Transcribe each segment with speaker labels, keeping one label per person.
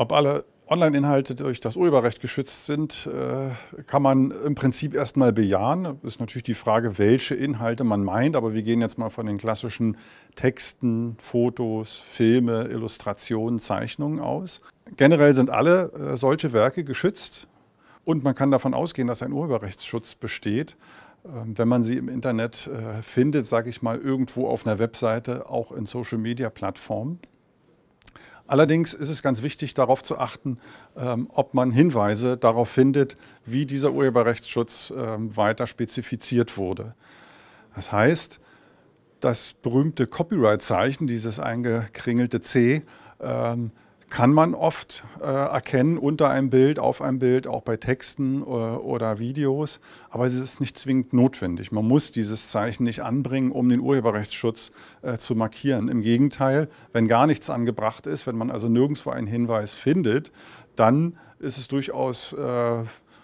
Speaker 1: Ob alle Online-Inhalte durch das Urheberrecht geschützt sind, äh, kann man im Prinzip erstmal bejahen. Es ist natürlich die Frage, welche Inhalte man meint, aber wir gehen jetzt mal von den klassischen Texten, Fotos, Filme, Illustrationen, Zeichnungen aus. Generell sind alle äh, solche Werke geschützt und man kann davon ausgehen, dass ein Urheberrechtsschutz besteht ähm, wenn man sie im Internet äh, findet, sage ich mal, irgendwo auf einer Webseite, auch in Social-Media-Plattformen. Allerdings ist es ganz wichtig, darauf zu achten, ähm, ob man Hinweise darauf findet, wie dieser Urheberrechtsschutz ähm, weiter spezifiziert wurde. Das heißt, das berühmte Copyright-Zeichen, dieses eingekringelte C, ähm, kann man oft äh, erkennen unter einem Bild, auf einem Bild, auch bei Texten äh, oder Videos. Aber es ist nicht zwingend notwendig. Man muss dieses Zeichen nicht anbringen, um den Urheberrechtsschutz äh, zu markieren. Im Gegenteil, wenn gar nichts angebracht ist, wenn man also nirgendwo einen Hinweis findet, dann ist es durchaus äh,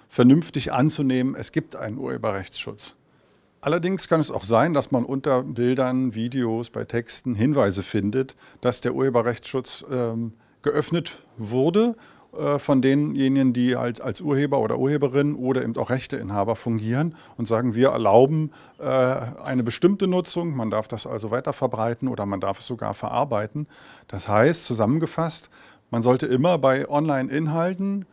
Speaker 1: vernünftig anzunehmen, es gibt einen Urheberrechtsschutz. Allerdings kann es auch sein, dass man unter Bildern, Videos, bei Texten Hinweise findet, dass der Urheberrechtsschutz ähm, geöffnet wurde äh, von denjenigen, die als, als Urheber oder Urheberin oder eben auch Rechteinhaber fungieren und sagen, wir erlauben äh, eine bestimmte Nutzung, man darf das also weiter verbreiten oder man darf es sogar verarbeiten. Das heißt, zusammengefasst, man sollte immer bei Online-Inhalten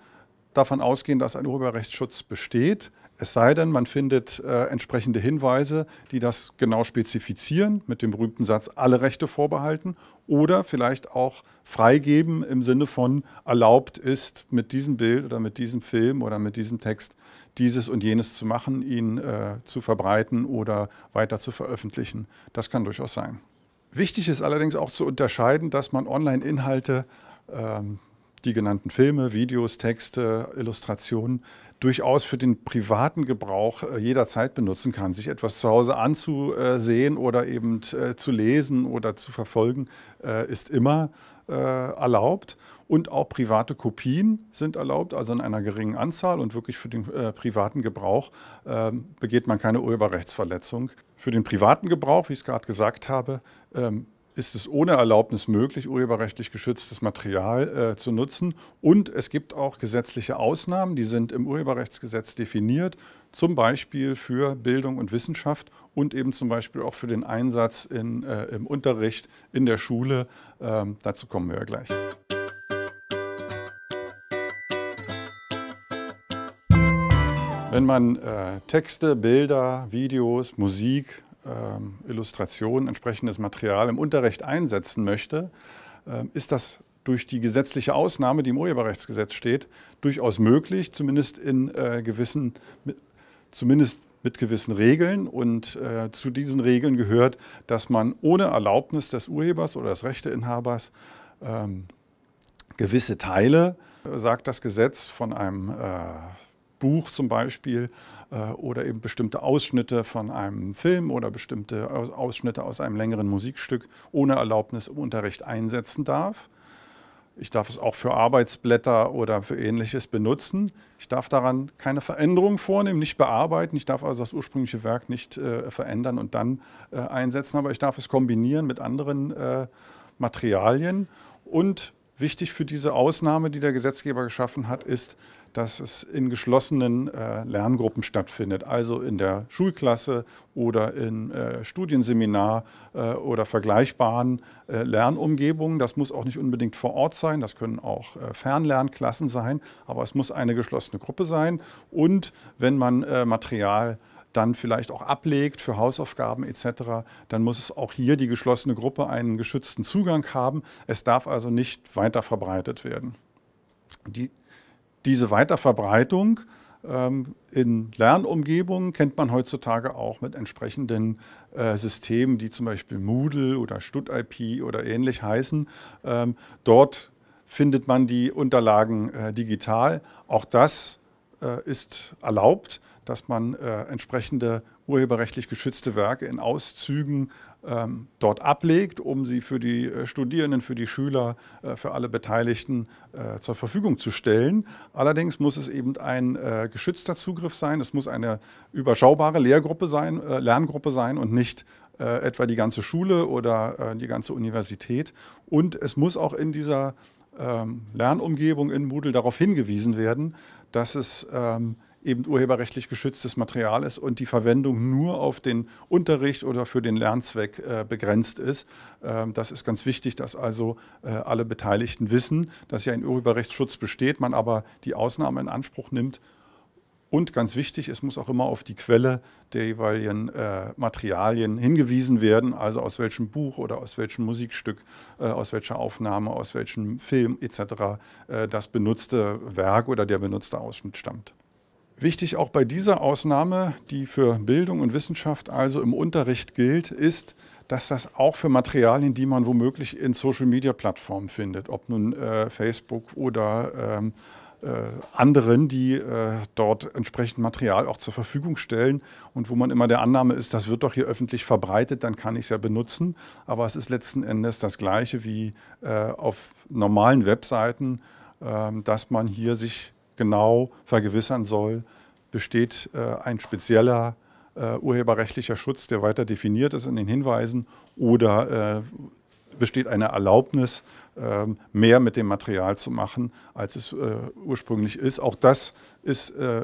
Speaker 1: davon ausgehen, dass ein Urheberrechtsschutz besteht. Es sei denn, man findet äh, entsprechende Hinweise, die das genau spezifizieren, mit dem berühmten Satz alle Rechte vorbehalten oder vielleicht auch freigeben im Sinne von erlaubt ist, mit diesem Bild oder mit diesem Film oder mit diesem Text dieses und jenes zu machen, ihn äh, zu verbreiten oder weiter zu veröffentlichen. Das kann durchaus sein. Wichtig ist allerdings auch zu unterscheiden, dass man Online-Inhalte ähm, die genannten Filme, Videos, Texte, Illustrationen durchaus für den privaten Gebrauch äh, jederzeit benutzen kann, sich etwas zu Hause anzusehen oder eben äh, zu lesen oder zu verfolgen, äh, ist immer erlaubt. Und auch private Kopien sind erlaubt, also in einer geringen Anzahl und wirklich für den privaten Gebrauch ähm, begeht man keine Urheberrechtsverletzung. Für den privaten Gebrauch, wie ich es gerade gesagt habe, ähm, ist es ohne Erlaubnis möglich, urheberrechtlich geschütztes Material äh, zu nutzen. Und es gibt auch gesetzliche Ausnahmen, die sind im Urheberrechtsgesetz definiert, zum Beispiel für Bildung und Wissenschaft und eben zum Beispiel auch für den Einsatz in, äh, im Unterricht, in der Schule. Ähm, dazu kommen wir ja gleich. Wenn man äh, Texte, Bilder, Videos, Musik ähm, Illustration, entsprechendes Material im Unterricht einsetzen möchte, ähm, ist das durch die gesetzliche Ausnahme, die im Urheberrechtsgesetz steht, durchaus möglich, zumindest in äh, gewissen, mit, zumindest mit gewissen Regeln. Und äh, zu diesen Regeln gehört, dass man ohne Erlaubnis des Urhebers oder des Rechteinhabers ähm, gewisse Teile, äh, sagt das Gesetz, von einem äh, Buch zum Beispiel äh, oder eben bestimmte Ausschnitte von einem Film oder bestimmte Ausschnitte aus einem längeren Musikstück ohne Erlaubnis im Unterricht einsetzen darf. Ich darf es auch für Arbeitsblätter oder für ähnliches benutzen. Ich darf daran keine Veränderungen vornehmen, nicht bearbeiten. Ich darf also das ursprüngliche Werk nicht äh, verändern und dann äh, einsetzen, aber ich darf es kombinieren mit anderen äh, Materialien. Und Wichtig für diese Ausnahme, die der Gesetzgeber geschaffen hat, ist, dass es in geschlossenen äh, Lerngruppen stattfindet, also in der Schulklasse oder in äh, Studienseminar äh, oder vergleichbaren äh, Lernumgebungen. Das muss auch nicht unbedingt vor Ort sein, das können auch äh, Fernlernklassen sein, aber es muss eine geschlossene Gruppe sein. Und wenn man äh, Material äh, dann vielleicht auch ablegt für Hausaufgaben etc., dann muss es auch hier die geschlossene Gruppe einen geschützten Zugang haben. Es darf also nicht weiter verbreitet werden. Die, diese Weiterverbreitung ähm, in Lernumgebungen kennt man heutzutage auch mit entsprechenden äh, Systemen, die zum Beispiel Moodle oder StudIP oder ähnlich heißen. Ähm, dort findet man die Unterlagen äh, digital. Auch das äh, ist erlaubt dass man äh, entsprechende urheberrechtlich geschützte Werke in Auszügen ähm, dort ablegt, um sie für die äh, Studierenden, für die Schüler, äh, für alle Beteiligten äh, zur Verfügung zu stellen. Allerdings muss es eben ein äh, geschützter Zugriff sein, es muss eine überschaubare Lehrgruppe sein, äh, Lerngruppe sein und nicht etwa die ganze Schule oder die ganze Universität. Und es muss auch in dieser ähm, Lernumgebung in Moodle darauf hingewiesen werden, dass es ähm, eben urheberrechtlich geschütztes Material ist und die Verwendung nur auf den Unterricht oder für den Lernzweck äh, begrenzt ist. Ähm, das ist ganz wichtig, dass also äh, alle Beteiligten wissen, dass ja ein Urheberrechtsschutz besteht, man aber die Ausnahme in Anspruch nimmt. Und ganz wichtig, es muss auch immer auf die Quelle der jeweiligen äh, Materialien hingewiesen werden, also aus welchem Buch oder aus welchem Musikstück, äh, aus welcher Aufnahme, aus welchem Film etc. Äh, das benutzte Werk oder der benutzte Ausschnitt stammt. Wichtig auch bei dieser Ausnahme, die für Bildung und Wissenschaft also im Unterricht gilt, ist, dass das auch für Materialien, die man womöglich in Social-Media-Plattformen findet, ob nun äh, Facebook oder ähm, äh, anderen, die äh, dort entsprechend Material auch zur Verfügung stellen und wo man immer der Annahme ist, das wird doch hier öffentlich verbreitet, dann kann ich es ja benutzen. Aber es ist letzten Endes das Gleiche wie äh, auf normalen Webseiten, ähm, dass man hier sich genau vergewissern soll, besteht äh, ein spezieller äh, urheberrechtlicher Schutz, der weiter definiert ist in den Hinweisen oder äh, besteht eine Erlaubnis, ähm, mehr mit dem Material zu machen, als es äh, ursprünglich ist. Auch das ist, äh,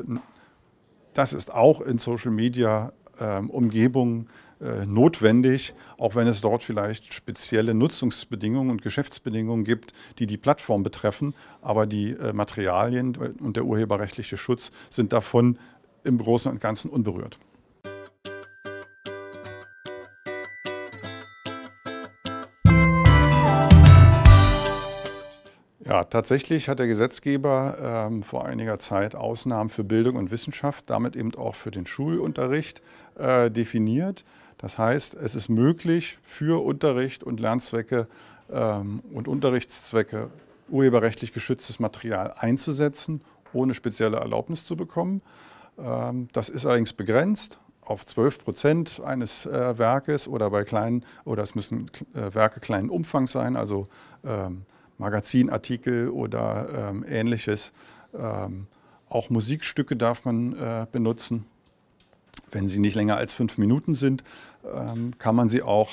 Speaker 1: das ist auch in Social Media ähm, Umgebungen äh, notwendig, auch wenn es dort vielleicht spezielle Nutzungsbedingungen und Geschäftsbedingungen gibt, die die Plattform betreffen. Aber die äh, Materialien und der urheberrechtliche Schutz sind davon im Großen und Ganzen unberührt. Ja, tatsächlich hat der Gesetzgeber ähm, vor einiger Zeit Ausnahmen für Bildung und Wissenschaft, damit eben auch für den Schulunterricht äh, definiert. Das heißt, es ist möglich, für Unterricht und Lernzwecke ähm, und Unterrichtszwecke urheberrechtlich geschütztes Material einzusetzen, ohne spezielle Erlaubnis zu bekommen. Ähm, das ist allerdings begrenzt auf 12 Prozent eines äh, Werkes oder bei kleinen, oder es müssen äh, Werke kleinen Umfangs sein, also ähm, Magazinartikel oder ähm, ähnliches. Ähm, auch Musikstücke darf man äh, benutzen. Wenn sie nicht länger als fünf Minuten sind, ähm, kann man sie auch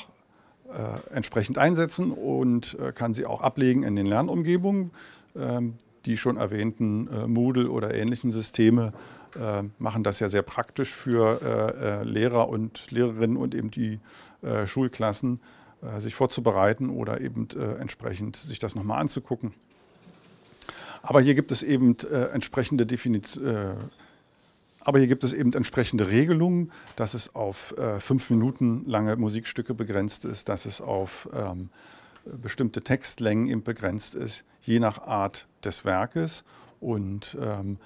Speaker 1: äh, entsprechend einsetzen und äh, kann sie auch ablegen in den Lernumgebungen. Ähm, die schon erwähnten äh, Moodle oder ähnlichen Systeme machen das ja sehr praktisch für Lehrer und Lehrerinnen und eben die Schulklassen, sich vorzubereiten oder eben entsprechend sich das nochmal anzugucken. Aber hier gibt es eben entsprechende Definitionen. Aber hier gibt es eben entsprechende Regelungen, dass es auf äh, fünf Minuten lange Musikstücke begrenzt ist, dass es auf ähm, bestimmte Textlängen eben begrenzt ist, je nach Art des Werkes. Und ähm,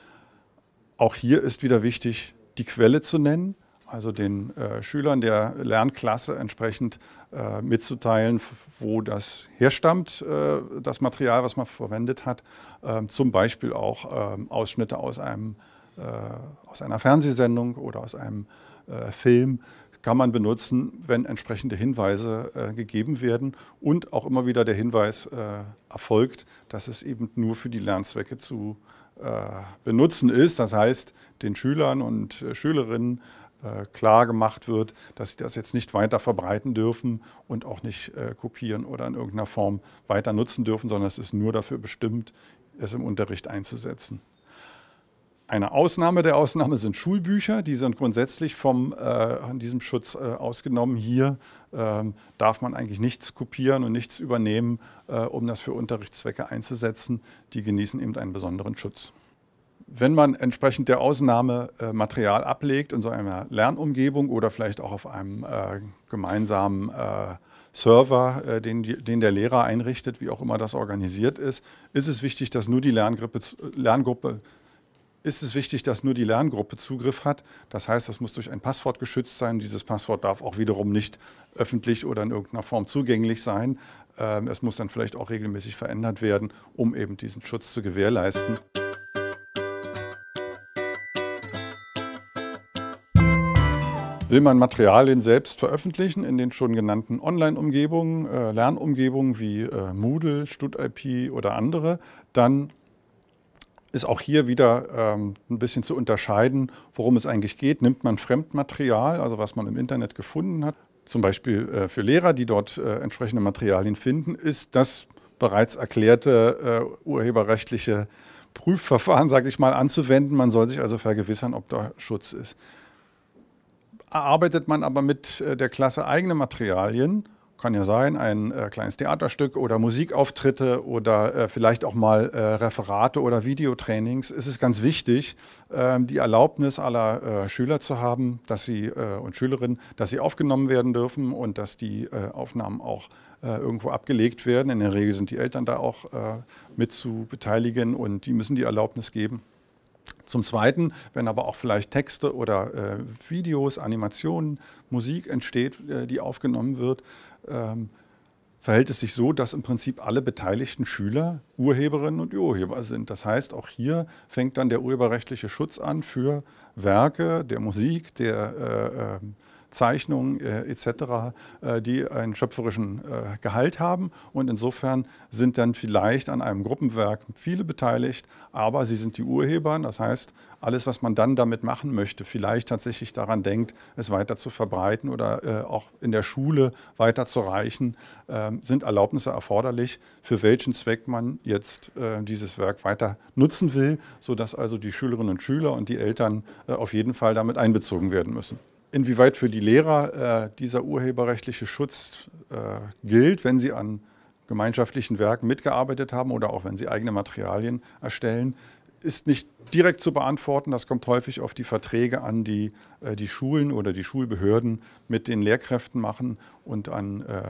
Speaker 1: auch hier ist wieder wichtig, die Quelle zu nennen, also den äh, Schülern der Lernklasse entsprechend äh, mitzuteilen, wo das herstammt, äh, das Material, was man verwendet hat. Ähm, zum Beispiel auch ähm, Ausschnitte aus einem äh, aus einer Fernsehsendung oder aus einem äh, Film kann man benutzen, wenn entsprechende Hinweise äh, gegeben werden und auch immer wieder der Hinweis äh, erfolgt, dass es eben nur für die Lernzwecke zu äh, benutzen ist. Das heißt, den Schülern und äh, Schülerinnen klar gemacht wird, dass sie das jetzt nicht weiter verbreiten dürfen und auch nicht kopieren oder in irgendeiner Form weiter nutzen dürfen, sondern es ist nur dafür bestimmt, es im Unterricht einzusetzen. Eine Ausnahme der Ausnahme sind Schulbücher, die sind grundsätzlich äh, von äh, diesem Schutz äh, ausgenommen. Hier ähm, darf man eigentlich nichts kopieren und nichts übernehmen, äh, um das für Unterrichtszwecke einzusetzen. Die genießen eben einen besonderen Schutz. Wenn man entsprechend der Ausnahme äh, Material ablegt in so einer Lernumgebung oder vielleicht auch auf einem äh, gemeinsamen Server, äh, den, den, der Lehrer einrichtet, wie auch immer das organisiert ist, ist es wichtig, dass nur die Lerngruppe, Lerngruppe ist es wichtig, dass nur die Lerngruppe Zugriff hat. Das heißt, das muss durch ein Passwort geschützt sein. Dieses Passwort darf auch wiederum nicht öffentlich oder in irgendeiner Form zugänglich sein. Ähm, es muss dann vielleicht auch regelmäßig verändert werden, um eben diesen Schutz zu gewährleisten. Will man Materialien selbst veröffentlichen in den schon genannten Online-Umgebungen, äh, Lernumgebungen wie äh, Moodle, StudIP oder andere, dann ist auch hier wieder ähm, ein bisschen zu unterscheiden, worum es eigentlich geht. Nimmt man Fremdmaterial, also was man im Internet gefunden hat, zum Beispiel äh, für Lehrer, die dort äh, entsprechende Materialien finden, ist das bereits erklärte äh, urheberrechtliche Prüfverfahren, sage ich mal, anzuwenden. Man soll sich also vergewissern, ob da Schutz ist. Arbeitet man aber mit äh, der Klasse eigene Materialien, kann ja sein, ein äh, kleines Theaterstück oder Musikauftritte oder äh, vielleicht auch mal äh, Referate oder Videotrainings, ist es ganz wichtig, ähm, die Erlaubnis aller äh, Schüler zu haben, dass sie äh, und Schülerinnen, dass sie aufgenommen werden dürfen und dass die äh, Aufnahmen auch irgendwo abgelegt werden. In der Regel sind die Eltern da auch mit zu beteiligen und die müssen die Erlaubnis geben. Zum Zweiten, wenn aber auch vielleicht Texte oder äh, Videos, Animationen, Musik entsteht, äh, die aufgenommen wird, ähm, verhält es sich so, dass im Prinzip alle beteiligten Schüler Urheberinnen und Urheber sind. Das heißt, auch hier fängt dann der urheberrechtliche Schutz an für Werke, der Musik, der äh, ähm, Zeichnungen äh, etc., äh, die einen schöpferischen äh, Gehalt haben. Und insofern sind dann vielleicht an einem Gruppenwerk viele beteiligt, aber sie sind die Urheber. Das heißt, alles, was man dann damit machen möchte, vielleicht tatsächlich daran denkt, es weiter zu verbreiten oder äh, auch in der Schule weiterzureichen, ähm, sind Erlaubnisse erforderlich, für welchen Zweck man jetzt äh, dieses Werk weiter nutzen will, sodass also die Schülerinnen und Schüler und die Eltern auf jeden Fall damit einbezogen werden müssen inwieweit für die Lehrer äh, dieser urheberrechtliche Schutz äh, gilt, wenn sie an gemeinschaftlichen Werken mitgearbeitet haben oder auch wenn sie eigene Materialien erstellen, ist nicht direkt zu beantworten. Das kommt häufig auf die Verträge an, die äh, die Schulen oder die Schulbehörden mit den Lehrkräften machen und an äh,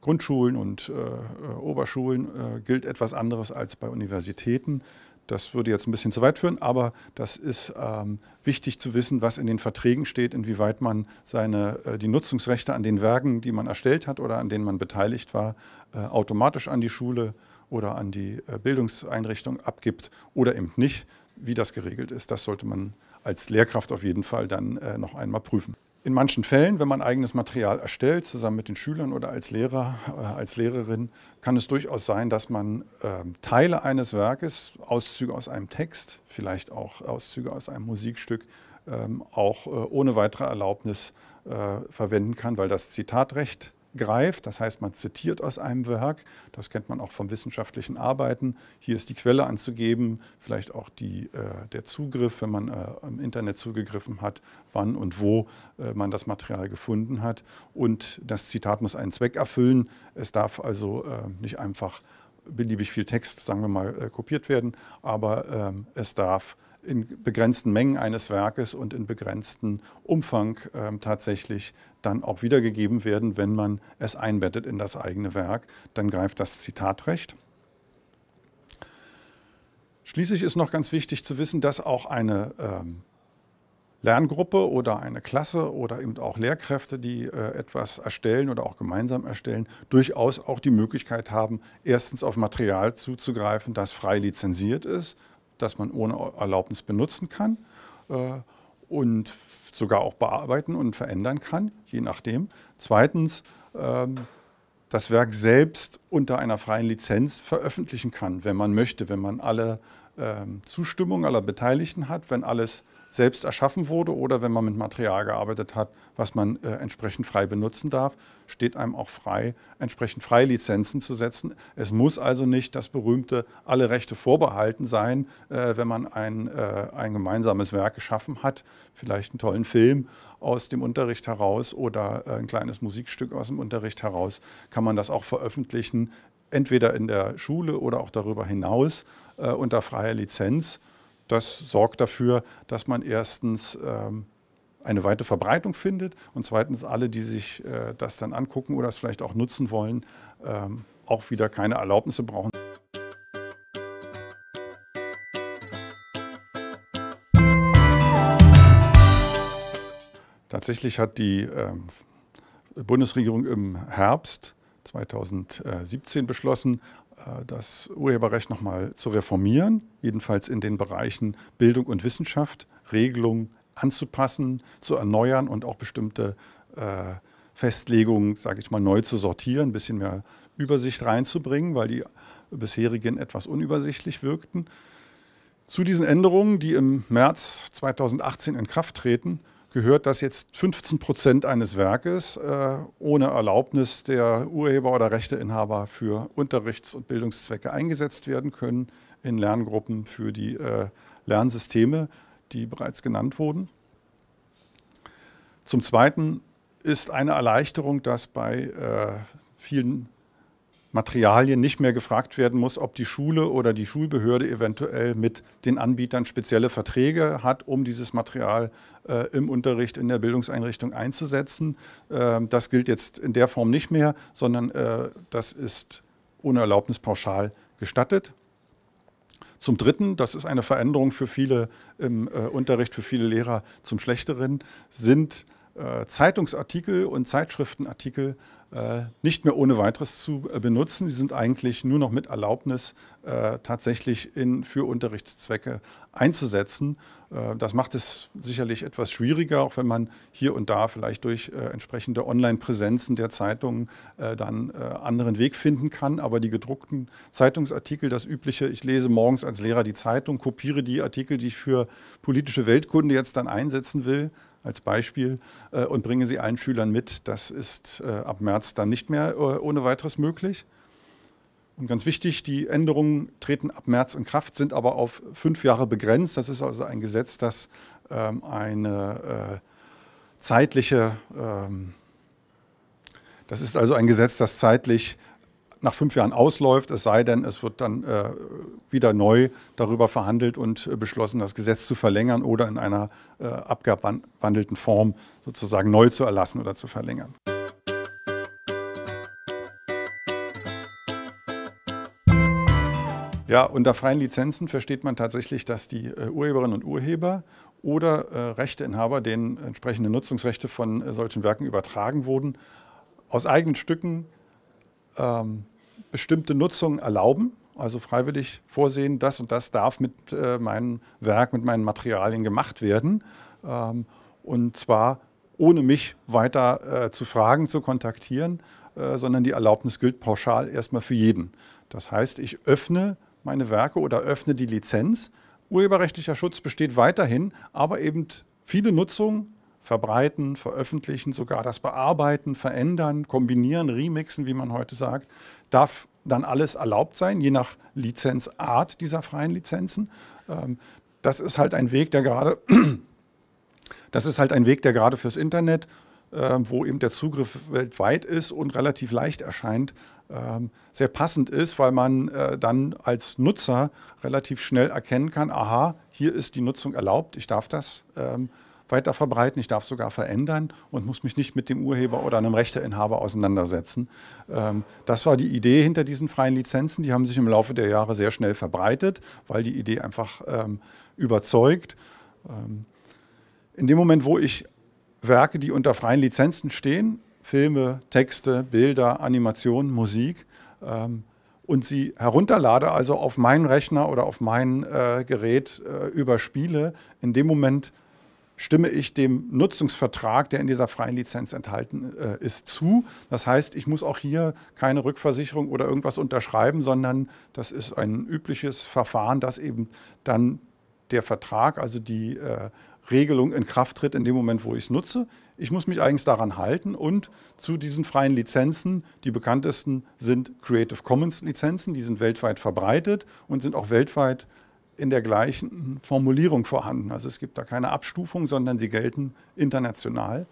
Speaker 1: Grundschulen und äh, äh, Oberschulen gilt etwas anderes als bei Universitäten. Das würde jetzt ein bisschen zu weit führen, aber das ist ähm, wichtig zu wissen, was in den Verträgen steht, inwieweit man seine, äh, die Nutzungsrechte an den Werken, die man erstellt hat oder an denen man beteiligt war, äh, automatisch an die Schule oder an die äh, Bildungseinrichtung abgibt oder eben nicht. Wie das geregelt ist, das sollte man als Lehrkraft auf jeden Fall dann äh, noch einmal prüfen. In manchen Fällen, wenn man eigenes Material erstellt, zusammen mit den Schülern oder als Lehrer, äh, als Lehrerin, kann es durchaus sein, dass man äh, Teile eines Werkes, Auszüge aus einem Text, vielleicht auch Auszüge aus einem Musikstück, ähm, auch äh, ohne weitere Erlaubnis äh, verwenden kann, weil das Zitatrecht greift. Das heißt, man zitiert aus einem Werk. Das kennt man auch von wissenschaftlichen Arbeiten. Hier ist die Quelle anzugeben, vielleicht auch die, äh, der Zugriff, wenn man äh, im Internet zugegriffen hat, wann und wo äh, man das Material gefunden hat. Und das Zitat muss einen Zweck erfüllen. Es darf also äh, nicht einfach beliebig viel Text, sagen wir mal, äh, kopiert werden, aber ähm, es darf in begrenzten Mengen eines Werkes und in begrenzten Umfang ähm, tatsächlich dann auch wiedergegeben werden, wenn man es einbettet in das eigene Werk. Dann greift das Zitatrecht. Schließlich ist noch ganz wichtig zu wissen, dass auch eine ähm, Lerngruppe oder eine Klasse oder eben auch Lehrkräfte, die äh, etwas erstellen oder auch gemeinsam erstellen, durchaus auch die Möglichkeit haben, erstens auf Material zuzugreifen, das frei lizenziert ist das man ohne Erlaubnis benutzen kann äh, und sogar auch bearbeiten und verändern kann, je nachdem. Zweitens, ähm, das Werk selbst unter einer freien Lizenz veröffentlichen kann, wenn man möchte, wenn man alle ähm, Zustimmung aller Beteiligten hat, wenn alles selbst erschaffen wurde oder wenn man mit Material gearbeitet hat, was man äh, entsprechend frei benutzen darf, steht einem auch frei, entsprechend frei Lizenzen zu setzen. Es muss also nicht das berühmte alle Rechte vorbehalten sein, äh, wenn man ein, äh, ein gemeinsames Werk geschaffen hat, vielleicht einen tollen Film aus dem Unterricht heraus oder äh, ein kleines Musikstück aus dem Unterricht heraus, kann man das auch veröffentlichen, entweder in der Schule oder auch darüber hinaus äh, unter freier Lizenz. Das sorgt dafür, dass man erstens ähm, eine weite Verbreitung findet und zweitens alle, die sich äh, das dann angucken oder es vielleicht auch nutzen wollen, ähm, auch wieder keine Erlaubnisse brauchen. Tatsächlich hat die ähm, Bundesregierung im Herbst 2017 beschlossen, äh, das Urheberrecht nochmal zu reformieren, jedenfalls in den Bereichen Bildung und Wissenschaft, Regelungen anzupassen, zu erneuern und auch bestimmte äh, Festlegungen, sage ich mal, neu zu sortieren, ein bisschen mehr Übersicht reinzubringen, weil die bisherigen etwas unübersichtlich wirkten. Zu diesen Änderungen, die im März 2018 in Kraft treten, gehört, dass jetzt 15 Prozent eines Werkes äh, ohne Erlaubnis der Urheber oder Rechteinhaber für Unterrichts- und Bildungszwecke eingesetzt werden können in Lerngruppen für die äh, Lernsysteme, die bereits genannt wurden. Zum Zweiten ist eine Erleichterung, dass bei äh, vielen Materialien nicht mehr gefragt werden muss, ob die Schule oder die Schulbehörde eventuell mit den Anbietern spezielle Verträge hat, um dieses Material äh, im Unterricht in der Bildungseinrichtung einzusetzen. Ähm, das gilt jetzt in der Form nicht mehr, sondern äh, das ist ohne Erlaubnis pauschal gestattet. Zum Dritten, das ist eine Veränderung für viele im äh, Unterricht, für viele Lehrer zum Schlechteren, sind äh, Zeitungsartikel und Zeitschriftenartikel äh, nicht mehr ohne weiteres zu äh, benutzen. Die sind eigentlich nur noch mit Erlaubnis tatsächlich in, für Unterrichtszwecke einzusetzen. das macht es sicherlich etwas schwieriger, auch wenn man hier und da vielleicht durch entsprechende Online-Präsenzen der Zeitungen dann anderen Weg finden kann. Aber die gedruckten Zeitungsartikel, das übliche, ich lese morgens als Lehrer die Zeitung, kopiere die Artikel, die ich für politische Weltkunde jetzt dann einsetzen will, als Beispiel äh, und bringen sie allen Schülern mit. Das ist äh, ab März dann nicht mehr äh, ohne weiteres möglich. Und ganz wichtig, die Änderungen treten ab März in Kraft, sind aber auf fünf Jahre begrenzt. Das ist also ein Gesetz, das ähm, eine äh, zeitliche, ähm, das ist also ein Gesetz, das zeitlich nach fünf Jahren ausläuft, es sei denn, es wird dann äh, wieder neu darüber verhandelt und äh, beschlossen, das Gesetz zu verlängern oder in einer äh, abgewandelten Form sozusagen neu zu erlassen oder zu verlängern. Ja, unter freien Lizenzen versteht man tatsächlich, dass die äh, Urheberinnen und Urheber oder äh, Rechteinhaber, denen entsprechende Nutzungsrechte von äh, solchen Werken übertragen wurden, aus eigenen Stücken ähm, bestimmte Nutzungen erlauben, also freiwillig vorsehen, das und das darf mit äh, meinem Werk, mit meinen Materialien gemacht werden. Ähm, und zwar ohne mich weiter äh, zu fragen, zu kontaktieren, äh, sondern die Erlaubnis gilt pauschal erstmal für jeden. Das heißt, ich öffne meine Werke oder öffne die Lizenz. Urheberrechtlicher Schutz besteht weiterhin, aber eben viele Nutzungen verbreiten, veröffentlichen, sogar das Bearbeiten, Verändern, Kombinieren, Remixen, wie man heute sagt, darf dann alles erlaubt sein, je nach Lizenzart dieser freien Lizenzen. Ähm, das ist halt ein Weg, der gerade, das ist halt ein Weg, der gerade fürs Internet, ähm, wo eben der Zugriff weltweit ist und relativ leicht erscheint, ähm, sehr passend ist, weil man äh, dann als Nutzer relativ schnell erkennen kann, aha, hier ist die Nutzung erlaubt, ich darf das weiter verbreiten. Ich darf sogar verändern und muss mich nicht mit dem Urheber oder einem Rechteinhaber auseinandersetzen. Ähm, das war die Idee hinter diesen freien Lizenzen. Die haben sich im Laufe der Jahre sehr schnell verbreitet, weil die Idee einfach ähm, überzeugt. Ähm, in dem Moment, wo ich Werke, die unter freien Lizenzen stehen, Filme, Texte, Bilder, Animationen, Musik, und sie herunterlade, also auf meinen Rechner oder auf mein äh, Gerät äh, überspiele, in dem Moment stimme ich dem Nutzungsvertrag, der in dieser freien Lizenz enthalten äh, ist, zu. Das heißt, ich muss auch hier keine Rückversicherung oder irgendwas unterschreiben, sondern das ist ein übliches Verfahren, dass eben dann der Vertrag, also die äh, Regelung in Kraft tritt in dem Moment, wo ich es nutze. Ich muss mich eigens daran halten und zu diesen freien Lizenzen, die bekanntesten sind Creative Commons Lizenzen, die sind weltweit verbreitet und sind auch weltweit verbreitet in der gleichen Formulierung vorhanden. Also es gibt da keine Abstufung, sondern sie gelten international.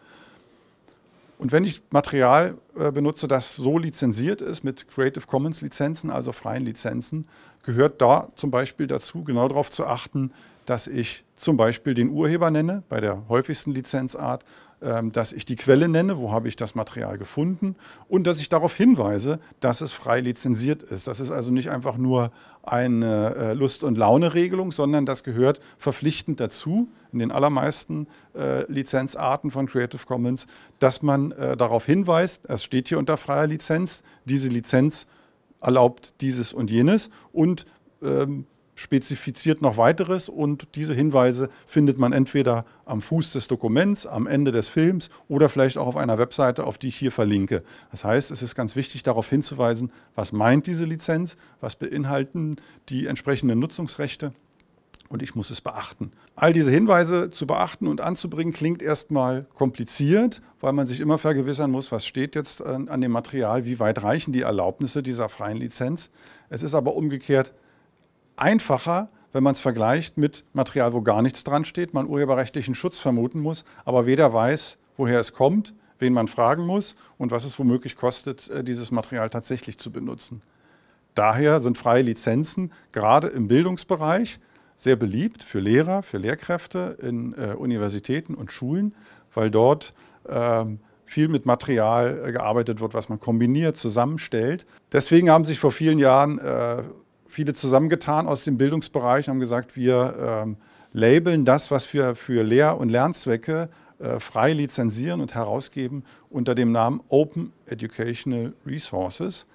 Speaker 1: Und wenn ich Material äh, benutze, das so lizenziert ist mit Creative Commons Lizenzen, also freien Lizenzen, gehört da zum Beispiel dazu, genau darauf zu achten, dass ich zum Beispiel den Urheber nenne, bei der häufigsten Lizenzart, ähm, dass ich die Quelle nenne, wo habe ich das Material gefunden und dass ich darauf hinweise, dass es frei lizenziert ist. Das ist also nicht einfach nur eine äh, Lust- und Laune-Regelung, sondern das gehört verpflichtend dazu, in den allermeisten äh, Lizenzarten von Creative Commons, dass man äh, darauf hinweist, es steht hier unter freier Lizenz, diese Lizenz erlaubt dieses und jenes und ähm, spezifiziert noch weiteres und diese Hinweise findet man entweder am Fuß des Dokuments, am Ende des Films oder vielleicht auch auf einer Webseite, auf die ich hier verlinke. Das heißt, es ist ganz wichtig darauf hinzuweisen, was meint diese Lizenz, was beinhalten die entsprechenden Nutzungsrechte und ich muss es beachten. All diese Hinweise zu beachten und anzubringen klingt erstmal kompliziert, weil man sich immer vergewissern muss, was steht jetzt an, dem Material, wie weit reichen die Erlaubnisse dieser freien Lizenz. Es ist aber umgekehrt einfacher, wenn man es vergleicht mit Material, wo gar nichts dran steht, man urheberrechtlichen Schutz vermuten muss, aber weder weiß, woher es kommt, wen man fragen muss und was es womöglich kostet, äh, dieses Material tatsächlich zu benutzen. Daher sind freie Lizenzen gerade im Bildungsbereich sehr beliebt für Lehrer, für Lehrkräfte in äh, Universitäten und Schulen, weil dort äh, viel mit Material äh, gearbeitet wird, was man kombiniert, zusammenstellt. Deswegen haben sich vor vielen Jahren äh, viele zusammengetan aus dem Bildungsbereich und haben gesagt, wir ähm, labeln das, was wir für Lehr- und Lernzwecke äh, frei lizenzieren und herausgeben, unter dem Namen Open Educational Resources,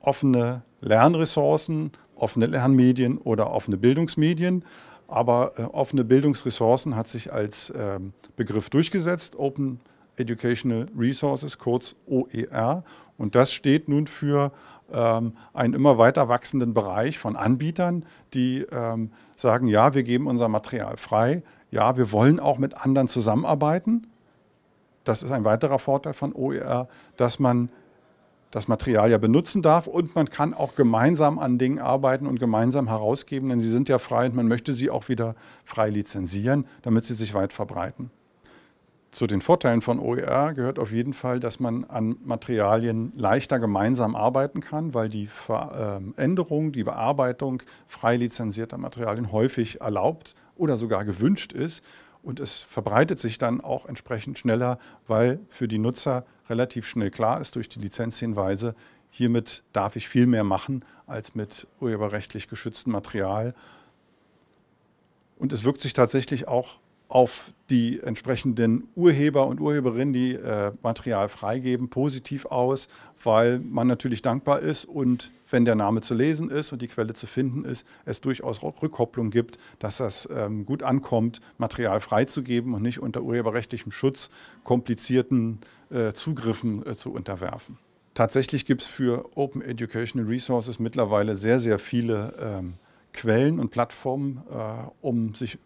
Speaker 1: offene Lernressourcen, offene Lernmedien oder offene Bildungsmedien. Aber äh, offene Bildungsressourcen hat sich als äh, Begriff durchgesetzt, Open Educational Resources, kurz OER. Und das steht nun für ähm, einen immer weiter wachsenden Bereich von Anbietern, die ähm, sagen, ja, wir geben unser Material frei, ja, wir wollen auch mit anderen zusammenarbeiten. Das ist ein weiterer Vorteil von OER, dass man das Material ja benutzen darf und man kann auch gemeinsam an Dingen arbeiten und gemeinsam herausgeben, denn sie sind ja frei und man möchte sie auch wieder frei lizenzieren, damit sie sich weit verbreiten zu den Vorteilen von OER gehört auf jeden Fall, dass man an Materialien leichter gemeinsam arbeiten kann, weil die Veränderung, ähm, die Bearbeitung frei lizenzierter Materialien häufig erlaubt oder sogar gewünscht ist. Und es verbreitet sich dann auch entsprechend schneller, weil für die Nutzer relativ schnell klar ist durch die Lizenzhinweise, hiermit darf ich viel mehr machen als mit urheberrechtlich geschütztem Material. Und es wirkt sich tatsächlich auch auf die entsprechenden Urheber und Urheberinnen, die äh, Material freigeben, positiv aus, weil man natürlich dankbar ist und wenn der Name zu lesen ist und die Quelle zu finden ist, es durchaus Rückkopplung gibt, dass das ähm, gut ankommt, Material freizugeben und nicht unter urheberrechtlichem Schutz komplizierten äh, Zugriffen äh, zu unterwerfen. Tatsächlich gibt es für Open Educational Resources mittlerweile sehr, sehr viele ähm, Quellen und Plattformen, äh, um sich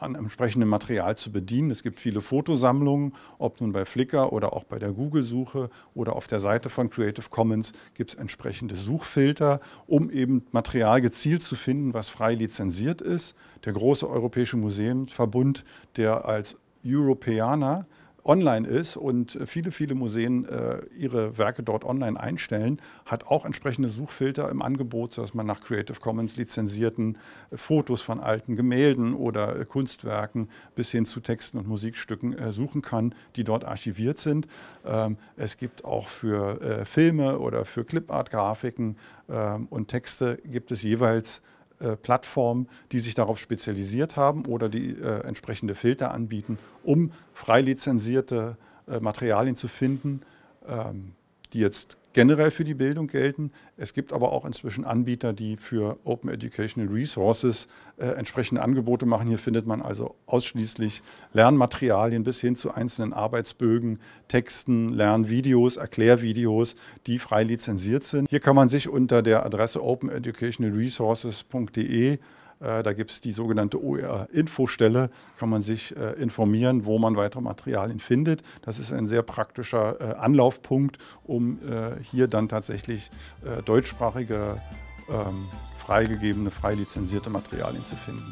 Speaker 1: an entsprechendem Material zu bedienen. Es gibt viele Fotosammlungen, ob nun bei Flickr oder auch bei der Google-Suche oder auf der Seite von Creative Commons gibt es entsprechende Suchfilter, um eben Material gezielt zu finden, was frei lizenziert ist. Der große Europäische Museumsverbund, der als Europeaner online ist und äh, viele, viele Museen äh, ihre Werke dort online einstellen, hat auch entsprechende Suchfilter im Angebot, sodass man nach Creative Commons lizenzierten äh, Fotos von alten Gemälden oder äh, Kunstwerken bis hin zu Texten und Musikstücken äh, suchen kann, die dort archiviert sind. Ähm, es gibt auch für Filme oder für Clipart-Grafiken ähm, und Texte gibt es jeweils äh, Plattformen, die sich darauf spezialisiert haben oder die äh, entsprechende Filter anbieten, um frei lizenzierte äh, Materialien zu finden, ähm, die jetzt generell für die Bildung gelten. Es gibt aber auch inzwischen Anbieter, die für Open Educational Resources äh, entsprechende Angebote machen. Hier findet man also ausschließlich Lernmaterialien bis hin zu einzelnen Arbeitsbögen, Texten, Lernvideos, Erklärvideos, die frei lizenziert sind. Hier kann man sich unter der Adresse openeducationalresources.de äh, da gibt es die sogenannte OER-Infostelle, kann man sich äh, informieren, wo man weitere Materialien findet. Das ist ein sehr praktischer äh, Anlaufpunkt, um hier dann tatsächlich deutschsprachige, ähm, freigegebene, frei lizenzierte Materialien zu finden.